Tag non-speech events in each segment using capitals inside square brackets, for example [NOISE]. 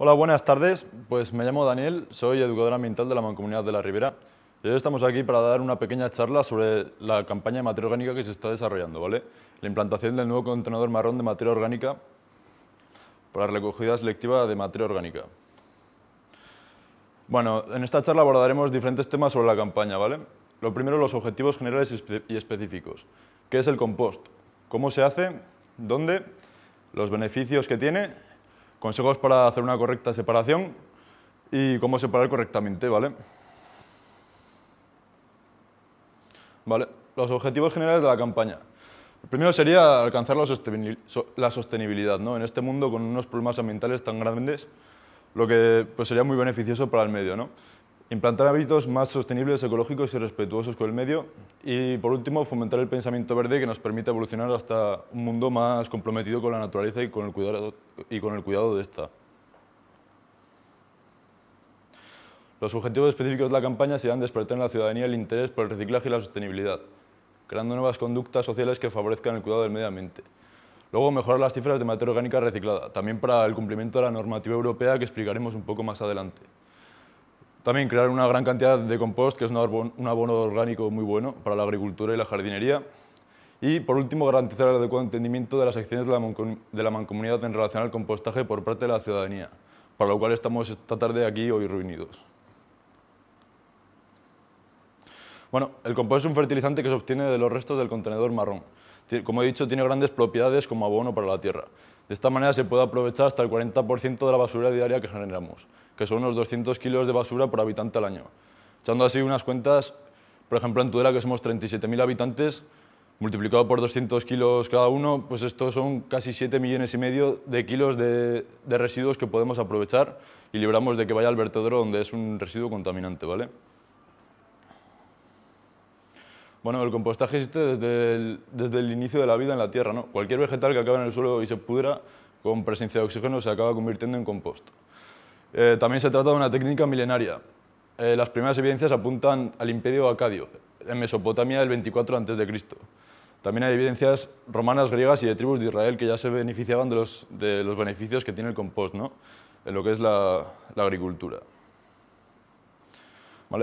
Hola, buenas tardes. Pues me llamo Daniel, soy educador ambiental de la Mancomunidad de la Ribera. Y hoy estamos aquí para dar una pequeña charla sobre la campaña de materia orgánica que se está desarrollando, ¿vale? La implantación del nuevo contenedor marrón de materia orgánica para la recogida selectiva de materia orgánica. Bueno, en esta charla abordaremos diferentes temas sobre la campaña, ¿vale? Lo primero, los objetivos generales y específicos. ¿Qué es el compost? ¿Cómo se hace? ¿Dónde? ¿Los beneficios que tiene? Consejos para hacer una correcta separación y cómo separar correctamente, ¿vale? Vale, los objetivos generales de la campaña. El primero sería alcanzar la sostenibilidad, ¿no? En este mundo con unos problemas ambientales tan grandes, lo que pues, sería muy beneficioso para el medio, ¿no? Implantar hábitos más sostenibles, ecológicos y respetuosos con el medio. Y por último, fomentar el pensamiento verde que nos permite evolucionar hasta un mundo más comprometido con la naturaleza y con el cuidado, y con el cuidado de esta. Los objetivos específicos de la campaña serán despertar en la ciudadanía el interés por el reciclaje y la sostenibilidad, creando nuevas conductas sociales que favorezcan el cuidado del medio ambiente. Luego, mejorar las cifras de materia orgánica reciclada, también para el cumplimiento de la normativa europea que explicaremos un poco más adelante. También crear una gran cantidad de compost, que es un abono, orgánico muy bueno para la agricultura y la jardinería. Y, por último, garantizar el adecuado entendimiento de las acciones de la mancomunidad en relación al compostaje por parte de la ciudadanía, para lo cual estamos esta tarde aquí hoy reunidos. Bueno, el compost es un fertilizante que se obtiene de los restos del contenedor marrón como he dicho, tiene grandes propiedades como abono para la tierra. De esta manera se puede aprovechar hasta el 40% de la basura diaria que generamos, que son unos 200 kilos de basura por habitante al año. Echando así unas cuentas, por ejemplo, en Tudela, que somos 37.000 habitantes, multiplicado por 200 kilos cada uno, pues estos son casi 7 millones y medio de kilos de, residuos que podemos aprovechar y libramos de que vaya al vertedero donde es un residuo contaminante, ¿vale? Bueno, el compostaje existe desde el, inicio de la vida en la tierra. ¿no? Cualquier vegetal que acaba en el suelo y se pudra con presencia de oxígeno se acaba convirtiendo en compost. Eh, también se trata de una técnica milenaria. Eh, las primeras evidencias apuntan al imperio acadio, en Mesopotamia del 24 a.C. También hay evidencias romanas, griegas y de tribus de Israel que ya se beneficiaban de los, beneficios que tiene el compost ¿no? en lo que es la agricultura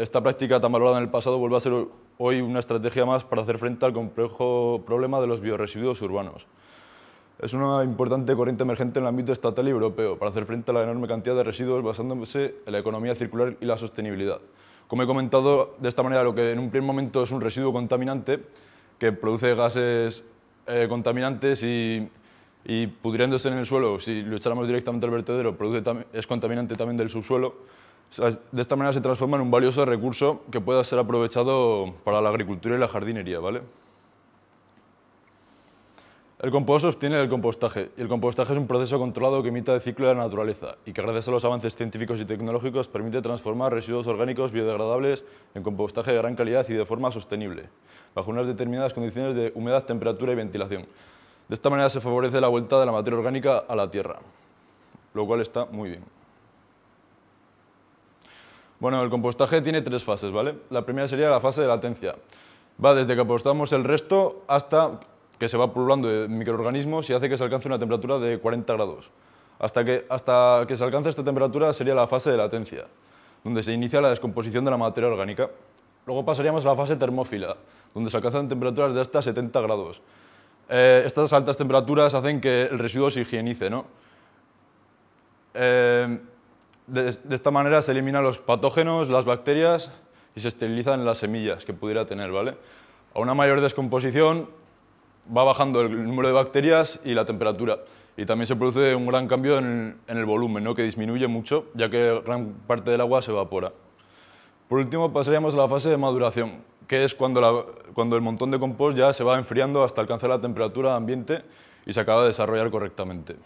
esta práctica tan valorada en el pasado vuelve a ser hoy una estrategia más para hacer frente al complejo problema de los bioresiduos urbanos. Es una importante corriente emergente en el ámbito estatal y europeo para hacer frente a la enorme cantidad de residuos basándose en la economía circular y la sostenibilidad. Como he comentado, de esta manera lo que en un primer momento es un residuo contaminante que produce gases eh, contaminantes y, y pudriéndose en el suelo, si lo echáramos directamente al vertedero, produce es contaminante también del subsuelo, de esta manera se transforma en un valioso recurso que pueda ser aprovechado para la agricultura y la jardinería, ¿vale? El compost obtiene el compostaje, y el compostaje es un proceso controlado que imita el ciclo de la naturaleza y que gracias a los avances científicos y tecnológicos permite transformar residuos orgánicos biodegradables en compostaje de gran calidad y de forma sostenible, bajo unas determinadas condiciones de humedad, temperatura y ventilación. De esta manera se favorece la vuelta de la materia orgánica a la tierra, lo cual está muy bien. Bueno, el compostaje tiene tres fases, ¿vale? La primera sería la fase de latencia. Va desde que apostamos el resto hasta que se va pululando de microorganismos y hace que se alcance una temperatura de 40 grados. Hasta que, hasta que se alcance esta temperatura sería la fase de latencia, donde se inicia la descomposición de la materia orgánica. Luego pasaríamos a la fase termófila, donde se alcanzan temperaturas de hasta 70 grados. Eh, estas altas temperaturas hacen que el residuo se higienice, ¿no? Eh, de, esta manera se eliminan los patógenos, las bacterias y se esterilizan las semillas que pudiera tener. ¿vale? A una mayor descomposición va bajando el número de bacterias y la temperatura. Y también se produce un gran cambio en, el volumen, ¿no? que disminuye mucho, ya que gran parte del agua se evapora. Por último, pasaríamos a la fase de maduración, que es cuando el montón de compost ya se va enfriando hasta alcanzar la temperatura ambiente y se acaba de desarrollar correctamente.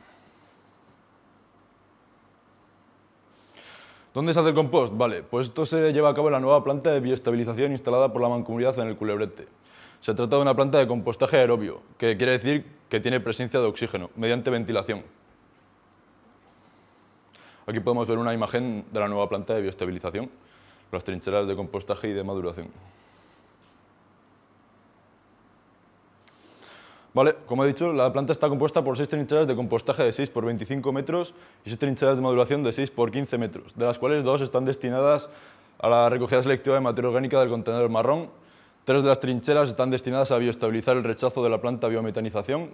¿Dónde se hace el compost? Vale, pues esto se lleva a cabo en la nueva planta de biostabilización instalada por la mancomunidad en el culebrete. Se trata de una planta de compostaje aerobio, que quiere decir que tiene presencia de oxígeno, mediante ventilación. Aquí podemos ver una imagen de la nueva planta de biostabilización, las trincheras de compostaje y de maduración. Vale, como he dicho, la planta está compuesta por 6 trincheras de compostaje de 6 por 25 metros y 6 trincheras de maduración de 6 por 15 metros, de las cuales dos están destinadas a la recogida selectiva de materia orgánica del contenedor marrón, tres de las trincheras están destinadas a bioestabilizar el rechazo de la planta biometanización,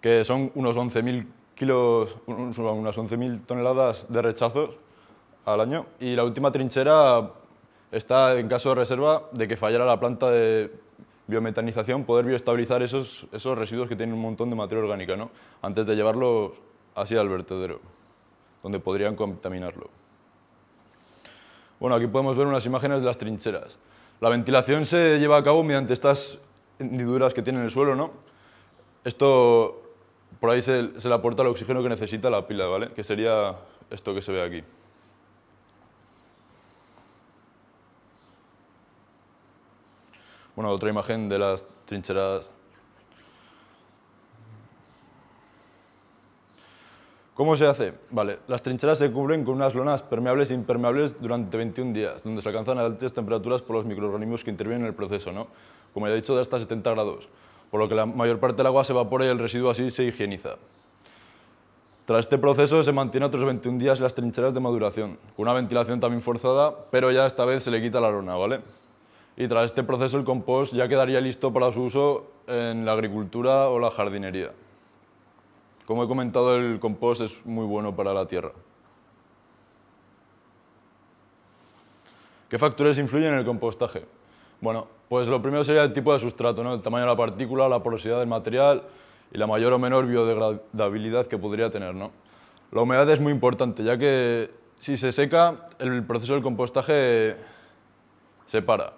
que son unos 11.000 kilos, unas 11.000 toneladas de rechazos al año. Y la última trinchera está en caso de reserva de que fallara la planta de biometanización, poder bioestabilizar esos, residuos que tienen un montón de materia orgánica, ¿no? antes de llevarlos hacia el vertedero, donde podrían contaminarlo. Bueno, aquí podemos ver unas imágenes de las trincheras. La ventilación se lleva a cabo mediante estas hendiduras que tiene el suelo, ¿no? Esto, por ahí se, se le aporta el oxígeno que necesita la pila, ¿vale? Que sería esto que se ve aquí. Bueno, otra imagen de las trincheras. ¿Cómo se hace? Vale, las trincheras se cubren con unas lonas permeables e impermeables durante 21 días, donde se alcanzan altas temperaturas por los microorganismos que intervienen en el proceso, ¿no? Como ya he dicho, de hasta 70 grados, por lo que la mayor parte del agua se evapora y el residuo así se higieniza. Tras este proceso se mantiene otros 21 días las trincheras de maduración, con una ventilación también forzada, pero ya esta vez se le quita la lona, ¿vale? y tras este proceso el compost ya quedaría listo para su uso en la agricultura o la jardinería. Como he comentado, el compost es muy bueno para la tierra. ¿Qué factores influyen en el compostaje? Bueno, pues lo primero sería el tipo de sustrato, el tamaño de la partícula, la porosidad del material y la mayor o menor biodegradabilidad que podría tener. La humedad es muy importante, ya que si se seca, el proceso del compostaje se para.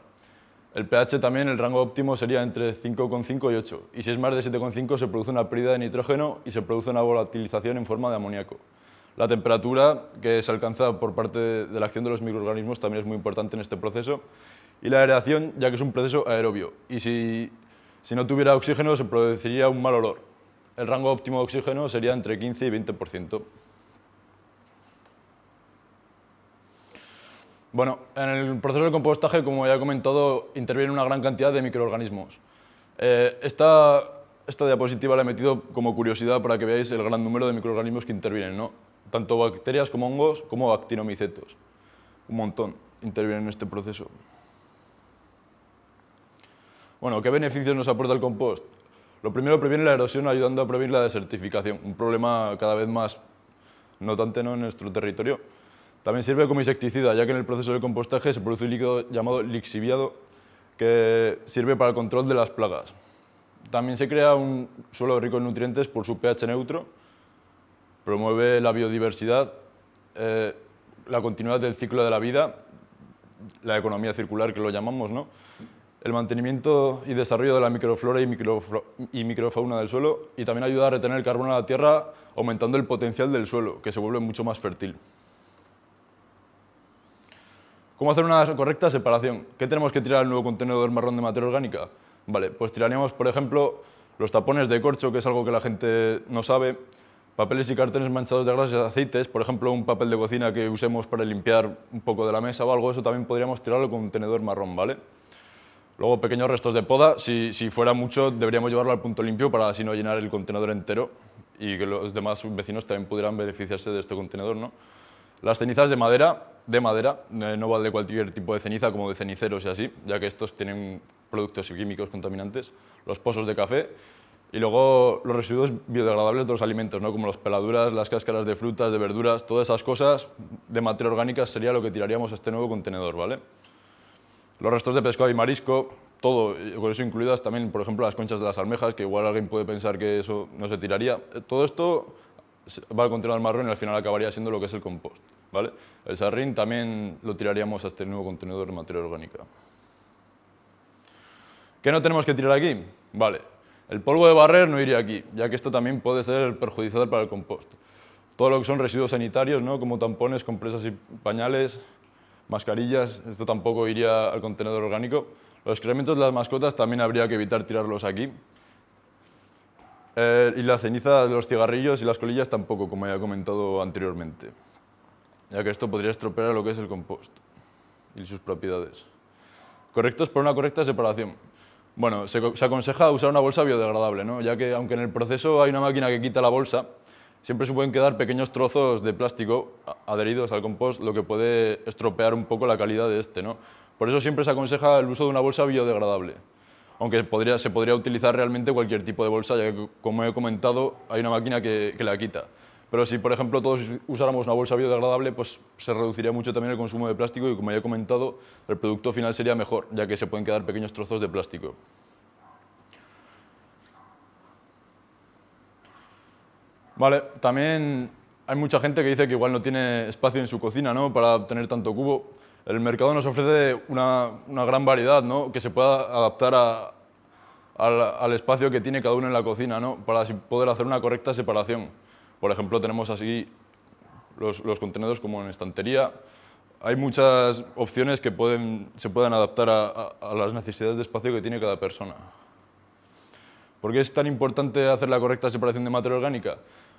El pH también, el rango óptimo sería entre 5,5 y 8, y si es más de 7,5 se produce una pérdida de nitrógeno y se produce una volatilización en forma de amoníaco. La temperatura que es alcanzada por parte de la acción de los microorganismos también es muy importante en este proceso, y la aeración, ya que es un proceso aerobio, y si, si no tuviera oxígeno se produciría un mal olor. El rango óptimo de oxígeno sería entre 15 y 20%. Bueno, en el proceso de compostaje, como ya he comentado, intervienen una gran cantidad de microorganismos. Eh, esta, esta, diapositiva la he metido como curiosidad para que veáis el gran número de microorganismos que intervienen, tanto bacterias como hongos como actinomicetos. Un montón intervienen en este proceso. Bueno, ¿qué beneficios nos aporta el compost? Lo primero, previene la erosión ayudando a prevenir la desertificación, un problema cada vez más notante ¿no? en nuestro territorio. También sirve como insecticida, ya que en el proceso de compostaje se produce un líquido llamado lixiviado, que sirve para el control de las plagas. También se crea un suelo rico en nutrientes por su pH neutro, promueve la biodiversidad, eh, la continuidad del ciclo de la vida, la economía circular que lo llamamos, ¿no? el mantenimiento y desarrollo de la microflora y, microfauna del suelo y también ayuda a retener el carbono a la tierra aumentando el potencial del suelo, que se vuelve mucho más fértil. ¿Cómo hacer una correcta separación? ¿Qué tenemos que tirar al nuevo contenedor marrón de materia orgánica? Vale, pues tiraríamos, por ejemplo, los tapones de corcho, que es algo que la gente no sabe, papeles y cartones manchados de grasas y aceites, por ejemplo, un papel de cocina que usemos para limpiar un poco de la mesa o algo, eso también podríamos tirarlo con contenedor marrón, ¿vale? Luego pequeños restos de poda, si, si fuera mucho deberíamos llevarlo al punto limpio para así no llenar el contenedor entero y que los demás vecinos también pudieran beneficiarse de este contenedor, ¿no? Las cenizas de madera, de madera, eh, no vale cualquier tipo de ceniza como de ceniceros y así, ya que estos tienen productos químicos contaminantes, los pozos de café y luego los residuos biodegradables de los alimentos, ¿no? como las peladuras, las cáscaras de frutas, de verduras, todas esas cosas de materia orgánica sería lo que tiraríamos a este nuevo contenedor. ¿vale? Los restos de pescado y marisco, todo, eh, con eso incluidas también, por ejemplo, las conchas de las almejas, que igual alguien puede pensar que eso no se tiraría. Todo esto va al contenedor marrón y al final acabaría siendo lo que es el compost. ¿vale? El sarrín también lo tiraríamos a este nuevo contenedor de materia orgánica. ¿Qué no tenemos que tirar aquí? Vale, el polvo de barrer no iría aquí, ya que esto también puede ser perjudicial para el compost. Todo lo que son residuos sanitarios, ¿no? como tampones, compresas y pañales, mascarillas, esto tampoco iría al contenedor orgánico. Los excrementos de las mascotas también habría que evitar tirarlos aquí, eh, y la ceniza de los cigarrillos y las colillas tampoco, como ya he comentado anteriormente, ya que esto podría estropear lo que es el compost y sus propiedades. Correctos por una correcta separación. Bueno, se, aconseja usar una bolsa biodegradable, ¿no? ya que aunque en el proceso hay una máquina que quita la bolsa, siempre se pueden quedar pequeños trozos de plástico adheridos al compost, lo que puede estropear un poco la calidad de este. ¿no? Por eso siempre se aconseja el uso de una bolsa biodegradable aunque se podría utilizar realmente cualquier tipo de bolsa, ya que, como he comentado, hay una máquina que, la quita. Pero si, por ejemplo, todos usáramos una bolsa biodegradable, pues se reduciría mucho también el consumo de plástico y, como ya he comentado, el producto final sería mejor, ya que se pueden quedar pequeños trozos de plástico. Vale, también hay mucha gente que dice que igual no tiene espacio en su cocina ¿no? para tener tanto cubo el mercado nos ofrece una, gran variedad, que se pueda adaptar al, espacio que tiene cada uno en la cocina, ¿no? para poder hacer una correcta separación. Por ejemplo, tenemos así los, contenedores como en estantería. Hay muchas opciones que se pueden adaptar a, a las necesidades de espacio que tiene cada persona. ¿Por qué es tan importante hacer la correcta separación de materia orgánica?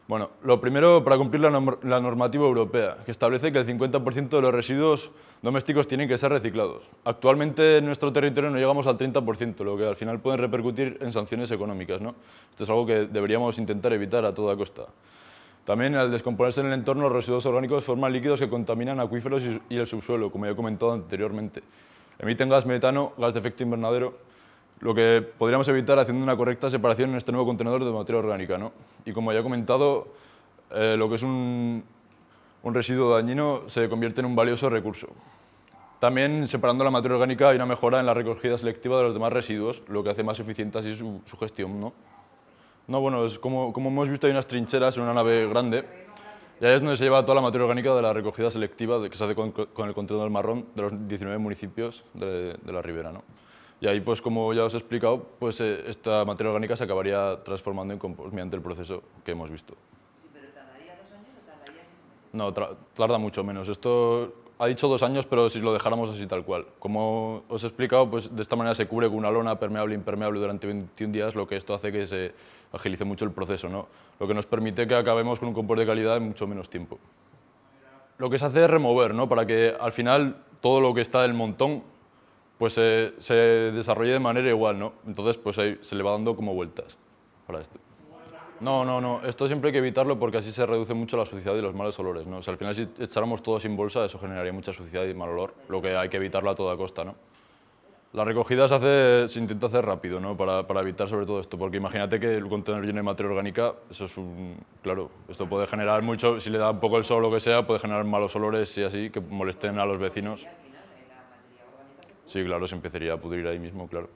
Bueno, lo primero para cumplir la, normativa europea, que establece que el 50% de los residuos domésticos tienen que ser reciclados. Actualmente en nuestro territorio no llegamos al 30%, lo que al final puede repercutir en sanciones económicas. ¿no? Esto es algo que deberíamos intentar evitar a toda costa. También al descomponerse en el entorno, los residuos orgánicos forman líquidos que contaminan acuíferos y el subsuelo, como ya he comentado anteriormente. Emiten gas metano, gas de efecto invernadero, lo que podríamos evitar haciendo una correcta separación en este nuevo contenedor de materia orgánica. ¿no? Y como ya he comentado, eh, lo que es un, residuo dañino se convierte en un valioso recurso. También, separando la materia orgánica, hay una mejora en la recogida selectiva de los demás residuos, lo que hace más eficiente así su, gestión. ¿no? no, bueno, es como, como hemos visto, hay unas trincheras en una nave grande, y ahí es donde se lleva toda la materia orgánica de la recogida selectiva que se hace con, el contenedor marrón de los 19 municipios de, de la ribera. ¿no? Y ahí, pues como ya os he explicado, pues eh, esta materia orgánica se acabaría transformando en compost mediante el proceso que hemos visto. pero ¿tardaría dos años o tardaría seis meses? No, tarda mucho menos. Esto ha dicho dos años, pero si lo dejáramos así tal cual. Como os he explicado, pues de esta manera se cubre con una lona permeable e impermeable durante 21 días, lo que esto hace que se agilice mucho el proceso, ¿no? Lo que nos permite que acabemos con un compost de calidad en mucho menos tiempo. Lo que se hace es remover, ¿no? Para que al final todo lo que está del montón pues se desarrolla de manera igual, ¿no? Entonces, pues ahí se le va dando como vueltas para esto. No, no, no, esto siempre hay que evitarlo porque así se reduce mucho la suciedad y los malos olores, ¿no? O al final si echáramos todo sin bolsa, eso generaría mucha suciedad y mal olor, lo que hay que evitarlo a toda costa, ¿no? La recogida se, intenta hacer rápido, ¿no? Para, evitar sobre todo esto, porque imagínate que el contenedor lleno de materia orgánica, eso es un... Claro, esto puede generar mucho, si le da un poco el sol o lo que sea, puede generar malos olores y así, que molesten a los vecinos. Sí, claro, se empezaría a pudrir ahí mismo, claro.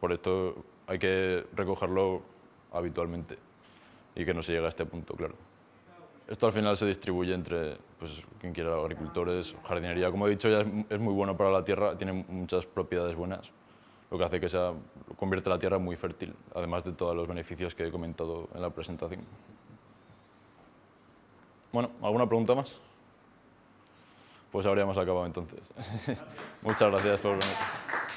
Por esto hay que recogerlo habitualmente y que no se llegue a este punto, claro. Esto al final se distribuye entre pues, quien quiera, agricultores, jardinería. Como he dicho, ya es, muy bueno para la tierra, tiene muchas propiedades buenas, lo que hace que sea, convierte la tierra muy fértil, además de todos los beneficios que he comentado en la presentación. Bueno, ¿alguna pregunta más? pues habríamos acabado entonces. [LAUGHS] Muchas gracias por venir.